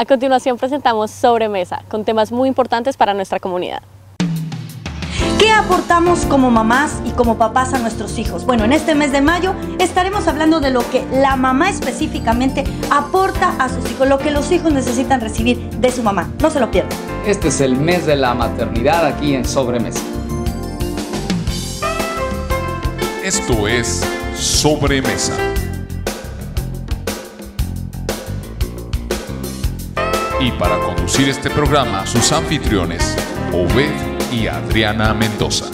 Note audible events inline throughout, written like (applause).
A continuación presentamos Sobremesa, con temas muy importantes para nuestra comunidad. ¿Qué aportamos como mamás y como papás a nuestros hijos? Bueno, en este mes de mayo estaremos hablando de lo que la mamá específicamente aporta a sus hijos, lo que los hijos necesitan recibir de su mamá. No se lo pierdan. Este es el mes de la maternidad aquí en Sobremesa. Esto es Sobremesa. Y para conducir este programa, sus anfitriones, Obed y Adriana Mendoza.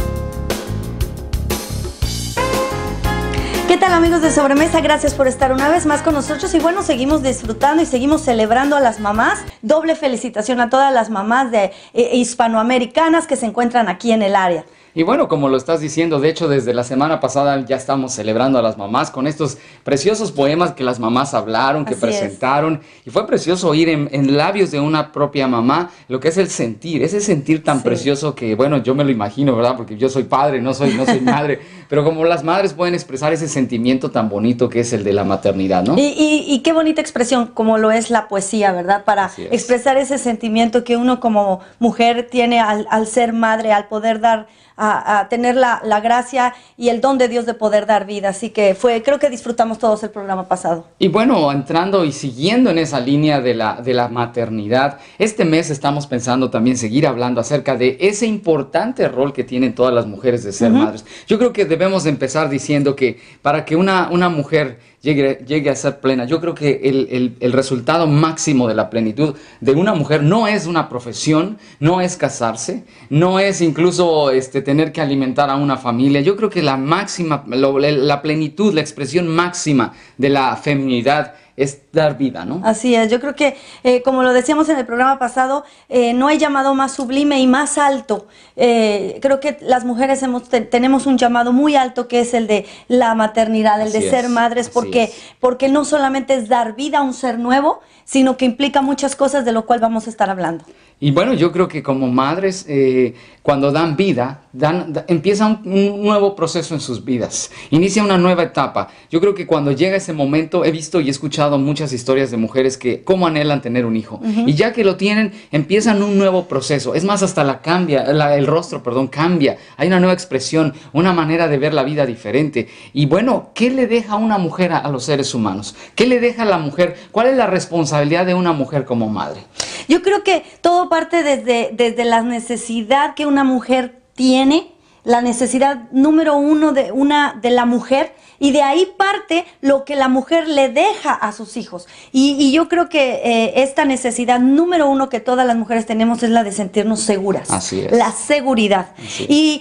¿Qué tal amigos de Sobremesa? Gracias por estar una vez más con nosotros y bueno, seguimos disfrutando y seguimos celebrando a las mamás. Doble felicitación a todas las mamás de, eh, hispanoamericanas que se encuentran aquí en el área. Y bueno, como lo estás diciendo, de hecho desde la semana pasada ya estamos celebrando a las mamás con estos preciosos poemas que las mamás hablaron, que presentaron. Y fue precioso oír en, labios de una propia mamá lo que es el sentir, ese sentir tan precioso que, bueno, yo me lo imagino, ¿verdad? Porque yo soy padre, no soy, no soy (laughs) madre. Pero como las madres pueden expresar ese sentimiento tan bonito que es el de la maternidad, ¿no? Y, y, qué bonita expresión, como lo es la poesía, ¿verdad? Para expresar ese sentimiento que uno como mujer tiene al, ser madre, al poder dar a, tener la, gracia y el don de Dios de poder dar vida. Así que fue, creo que disfrutamos todos el programa pasado. Y bueno, entrando y siguiendo en esa línea de la, de la maternidad, este mes estamos pensando también seguir hablando acerca de ese importante rol que tienen todas las mujeres de ser madres. Yo creo que debemos empezar diciendo que para que una, una mujer llegue, a ser plena. Yo creo que el, resultado máximo de la plenitud de una mujer no es una profesión, no es casarse, no es incluso este, tener que alimentar a una familia. Yo creo que la máxima, la plenitud, la expresión máxima de la feminidad es dar vida, ¿no? Así es, yo creo que, eh, como lo decíamos en el programa pasado, eh, no hay llamado más sublime y más alto. Eh, creo que las mujeres hemos, tenemos un llamado muy alto que es el de la maternidad, el de ser madres, porque, porque no solamente es dar vida a un ser nuevo, sino que implica muchas cosas de lo cual vamos a estar hablando. Y bueno, yo creo que como madres, eh, cuando dan vida, dan, empieza un, nuevo proceso en sus vidas, inicia una nueva etapa. Yo creo que cuando llega ese momento, he visto y he escuchado muchas historias de mujeres que cómo anhelan tener un hijo. Y ya que lo tienen, empiezan un nuevo proceso. Es más, hasta la cambia, el rostro, perdón, cambia. Hay una nueva expresión, una manera de ver la vida diferente. Y bueno, ¿qué le deja una mujer a, a los seres humanos? ¿Qué le deja a la mujer? ¿Cuál es la responsabilidad de una mujer como madre? Yo creo que todo parte desde, desde la necesidad que una mujer tiene, la necesidad número uno de, una, de la mujer, y de ahí parte lo que la mujer le deja a sus hijos. Y, yo creo que eh, esta necesidad número uno que todas las mujeres tenemos es la de sentirnos seguras. Así es. La seguridad. Eh,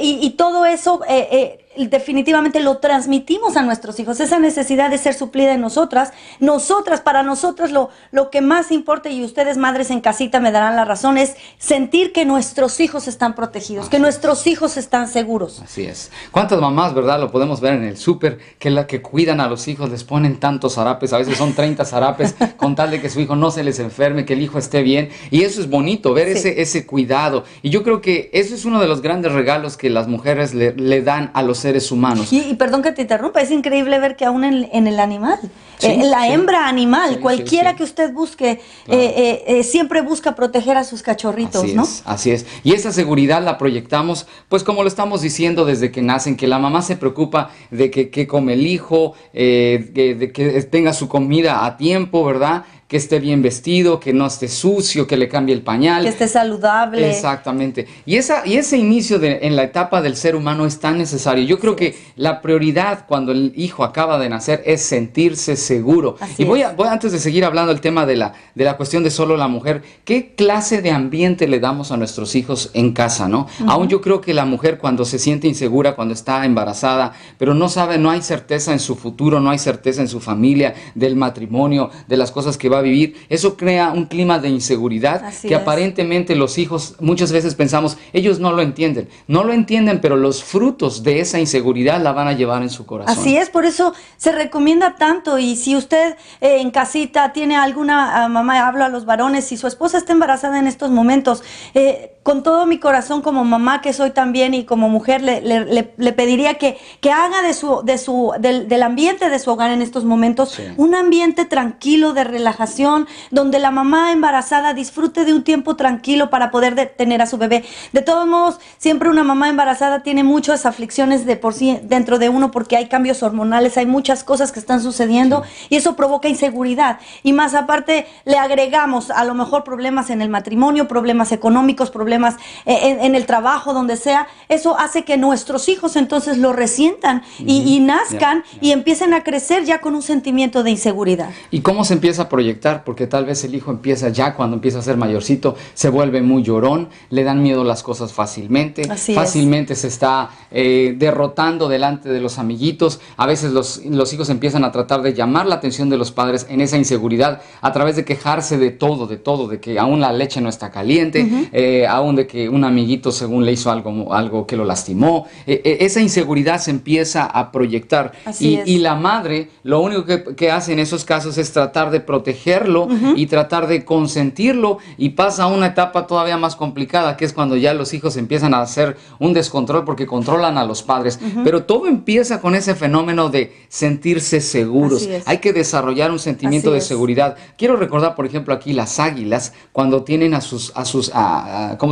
y, todo eso... Eh, definitivamente lo transmitimos a nuestros hijos, esa necesidad de ser suplida en nosotras, nosotras, para nosotras lo, lo que más importa, y ustedes madres en casita me darán la razón, es sentir que nuestros hijos están protegidos, que nuestros hijos están seguros. Así es. ¿Cuántas mamás, verdad, lo podemos ver en el súper, que la que cuidan a los hijos les ponen tantos zarapes a veces son 30 zarapes (laughs) con tal de que su hijo no se les enferme, que el hijo esté bien, y eso es bonito, ver ese, ese cuidado, y yo creo que eso es uno de los grandes regalos que las mujeres le, le dan a los seres humanos. Y, perdón que te interrumpa, es increíble ver que aún en, el animal, eh, la hembra animal, cualquiera que usted busque, eh, eh, siempre busca proteger a sus cachorritos, así ¿no? Es, así es. Y esa seguridad la proyectamos, pues como lo estamos diciendo desde que nacen, que la mamá se preocupa de que, come el hijo, de, de que tenga su comida a tiempo, ¿verdad? que esté bien vestido, que no esté sucio, que le cambie el pañal. Que esté saludable. Exactamente. Y, esa, y ese inicio de, en la etapa del ser humano es tan necesario. Yo creo que la prioridad cuando el hijo acaba de nacer es sentirse seguro. y voy, antes de seguir hablando del tema de la, de la cuestión de solo la mujer, ¿qué clase de ambiente le damos a nuestros hijos en casa? ¿no? Aún yo creo que la mujer cuando se siente insegura, cuando está embarazada, pero no sabe, no hay certeza en su futuro, no hay certeza en su familia, del matrimonio, de las cosas que va a vivir. Eso crea un clima de inseguridad que aparentemente los hijos muchas veces pensamos, ellos no lo entienden. No lo entienden, pero los frutos de esa inseguridad la van a llevar en su corazón. Así es, por eso se recomienda tanto. Y si usted eh, en casita tiene alguna, ah, mamá, habla a los varones, si su esposa está embarazada en estos momentos, eh, con todo mi corazón como mamá que soy también y como mujer le, pediría que, que haga de su, de su, del, ambiente de su hogar en estos momentos un ambiente tranquilo de relajación, donde la mamá embarazada disfrute de un tiempo tranquilo para poder tener a su bebé. De todos modos, siempre una mamá embarazada tiene muchas aflicciones de por sí dentro de uno porque hay cambios hormonales, hay muchas cosas que están sucediendo y eso provoca inseguridad. Y más aparte, le agregamos a lo mejor problemas en el matrimonio, problemas económicos, problemas problemas eh, en, el trabajo, donde sea, eso hace que nuestros hijos entonces lo resientan y, nazcan y empiecen a crecer ya con un sentimiento de inseguridad. ¿Y cómo se empieza a proyectar? Porque tal vez el hijo empieza ya cuando empieza a ser mayorcito, se vuelve muy llorón, le dan miedo las cosas fácilmente, fácilmente se está eh, derrotando delante de los amiguitos, a veces los, los hijos empiezan a tratar de llamar la atención de los padres en esa inseguridad a través de quejarse de todo, de todo, de que aún la leche no está caliente, eh, aún de que un amiguito según le hizo algo, algo que lo lastimó. E, e, esa inseguridad se empieza a proyectar. y, la madre lo único que, hace en esos casos es tratar de protegerlo y tratar de consentirlo y pasa a una etapa todavía más complicada que es cuando ya los hijos empiezan a hacer un descontrol porque controlan a los padres. Pero todo empieza con ese fenómeno de sentirse seguros. Hay que desarrollar un sentimiento de seguridad. Quiero recordar, por ejemplo, aquí las águilas cuando tienen a sus, a sus,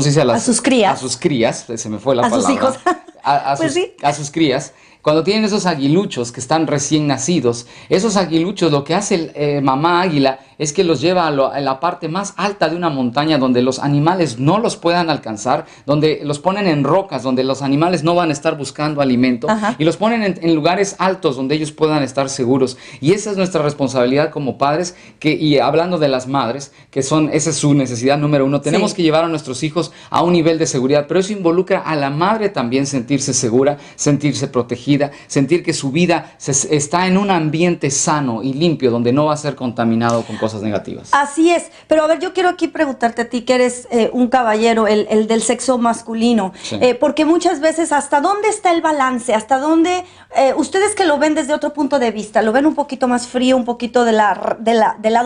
a, sus crías. A sus crías, se me fue la a palabra. Sus hijos. A, (laughs) pues sus, sí. a sus crías. Cuando tienen esos aguiluchos que están recién nacidos, esos aguiluchos lo que hace eh, mamá águila es que los lleva a, la parte más alta de una montaña donde los animales no los puedan alcanzar, donde los ponen en rocas, donde los animales no van a estar buscando alimento y los ponen en, lugares altos donde ellos puedan estar seguros. Y esa es nuestra responsabilidad como padres que, y hablando de las madres, que son, esa es su necesidad número uno, tenemos que llevar a nuestros hijos a un nivel de seguridad, pero eso involucra a la madre también sentirse segura, sentirse protegida sentir que su vida está en un ambiente sano y limpio, donde no va a ser contaminado con cosas negativas. Así es, pero a ver, yo quiero aquí preguntarte a ti, que eres eh, un caballero, el, del sexo masculino, eh, porque muchas veces, ¿hasta dónde está el balance? ¿Hasta dónde eh, ustedes que lo ven desde otro punto de vista, lo ven un poquito más frío, un poquito del lado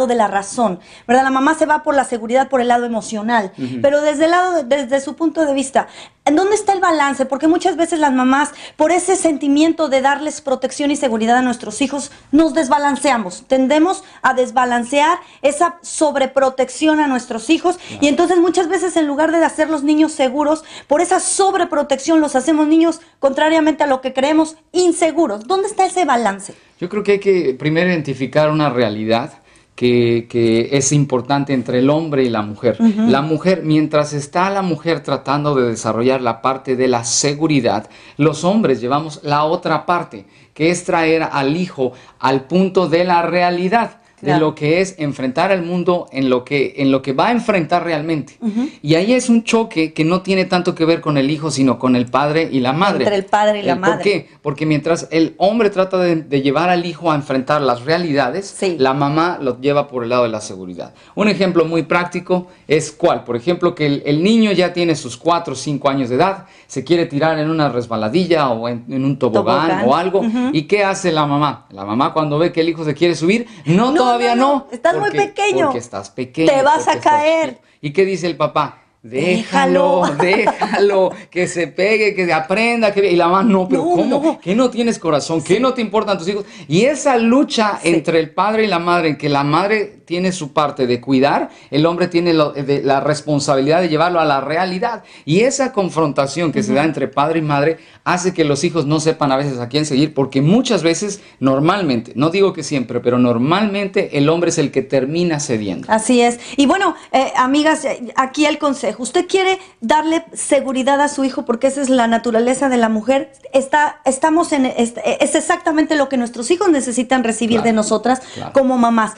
de la razón, ¿verdad? La mamá se va por la seguridad, por el lado emocional, pero desde, el lado, desde su punto de vista, ¿En dónde está el balance? Porque muchas veces las mamás, por ese sentimiento de darles protección y seguridad a nuestros hijos, nos desbalanceamos. Tendemos a desbalancear esa sobreprotección a nuestros hijos. Y entonces muchas veces en lugar de hacer los niños seguros, por esa sobreprotección los hacemos niños, contrariamente a lo que creemos, inseguros. ¿Dónde está ese balance? Yo creo que hay que primero identificar una realidad que, es importante entre el hombre y la mujer. La mujer, mientras está la mujer tratando de desarrollar la parte de la seguridad, los hombres llevamos la otra parte, que es traer al hijo al punto de la realidad de lo que es enfrentar al mundo en lo que, en lo que va a enfrentar realmente. Y ahí es un choque que no tiene tanto que ver con el hijo, sino con el padre y la madre. Entre el padre y la madre. ¿Por qué? Porque mientras el hombre trata de, llevar al hijo a enfrentar las realidades, la mamá lo lleva por el lado de la seguridad. Un ejemplo muy práctico es cuál. Por ejemplo, que el, el niño ya tiene sus 4 o 5 años de edad se quiere tirar en una resbaladilla o en, un tobogán, o algo. ¿Y qué hace la mamá? La mamá cuando ve que el hijo se quiere subir, no, todavía no. estás muy pequeño. Porque estás pequeño. Te vas a caer. ¿Y qué dice el papá? Déjalo, déjalo, (laughs) que se pegue, que aprenda. Que... Y la mamá, no, pero ¿cómo? ¿Qué no tienes corazón? ¿Qué no te importan tus hijos? Y esa lucha entre el padre y la madre, en que la madre tiene su parte de cuidar, el hombre tiene la responsabilidad de llevarlo a la realidad. Y esa confrontación que se da entre padre y madre hace que los hijos no sepan a veces a quién seguir, porque muchas veces, normalmente, no digo que siempre, pero normalmente el hombre es el que termina cediendo. Así es. Y bueno, eh, amigas, eh, aquí el consejo. Usted quiere darle seguridad a su hijo porque esa es la naturaleza de la mujer. Está, estamos en, es, exactamente lo que nuestros hijos necesitan recibir de nosotras como mamás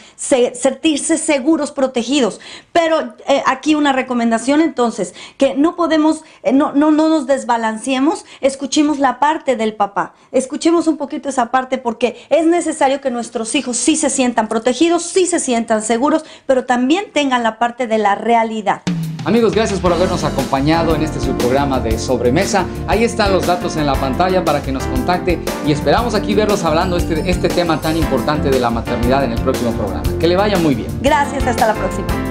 sentirse seguros, protegidos. Pero eh, aquí una recomendación entonces, que no podemos, eh, no, no, no nos desbalanceemos, escuchemos la parte del papá, escuchemos un poquito esa parte porque es necesario que nuestros hijos sí se sientan protegidos, sí se sientan seguros, pero también tengan la parte de la realidad. Amigos, gracias por habernos acompañado en este su programa de sobremesa. Ahí están los datos en la pantalla para que nos contacte y esperamos aquí verlos hablando este, este tema tan importante de la maternidad en el próximo programa. Que le vaya muy bien. Gracias, hasta la próxima.